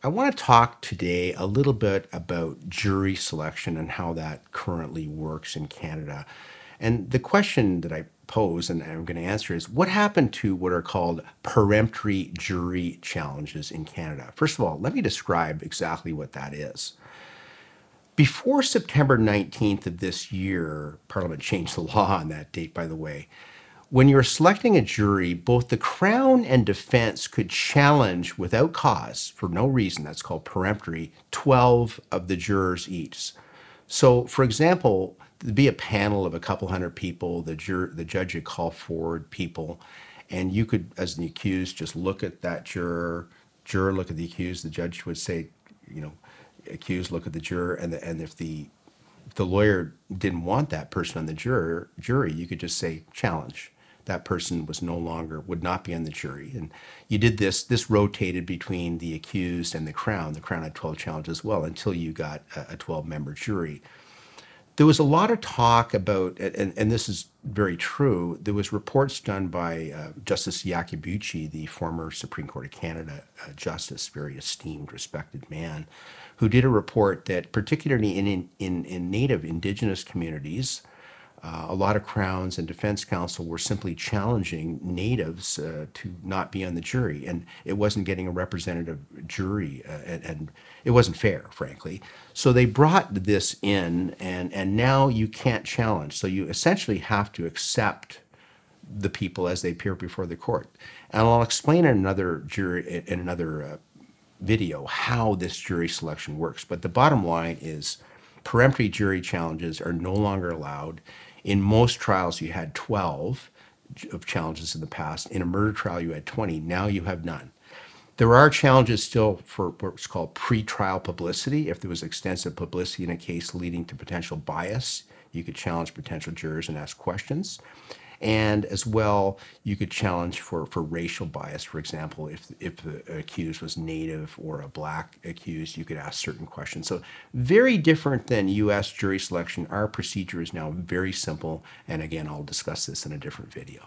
I want to talk today a little bit about jury selection and how that currently works in Canada. And the question that I pose and I'm going to answer is what happened to what are called peremptory jury challenges in Canada? First of all, let me describe exactly what that is. Before September 19th of this year, Parliament changed the law on that date, by the way. When you're selecting a jury, both the Crown and defense could challenge without cause, for no reason, that's called peremptory, 12 of the jurors each. So, for example, there'd be a panel of a couple hundred people, the, jur- the judge would call forward people, and you could, as the accused, just look at that juror, juror look at the accused, the judge would say, you know, accused look at the juror, and, the, and if the the lawyer didn't want that person on the juror, jury, you could just say challenge that person was no longer would not be on the jury and you did this this rotated between the accused and the crown the crown had 12 challenges as well until you got a 12 member jury there was a lot of talk about and, and this is very true there was reports done by uh, justice yakibuchi the former supreme court of canada uh, justice very esteemed respected man who did a report that particularly in in, in, in native indigenous communities uh, a lot of crowns and defense counsel were simply challenging natives uh, to not be on the jury, and it wasn't getting a representative jury, uh, and, and, it wasn't fair, frankly. So they brought this in, and and now you can't challenge. So you essentially have to accept the people as they appear before the court, and I'll explain in another jury in another. Uh, video how this jury selection works but the bottom line is peremptory jury challenges are no longer allowed in most trials, you had 12 of challenges in the past. In a murder trial, you had 20. Now you have none. There are challenges still for what's called pretrial publicity. If there was extensive publicity in a case leading to potential bias you could challenge potential jurors and ask questions. And as well, you could challenge for, for racial bias. For example, if, if the accused was native or a black accused, you could ask certain questions. So, very different than US jury selection. Our procedure is now very simple. And again, I'll discuss this in a different video.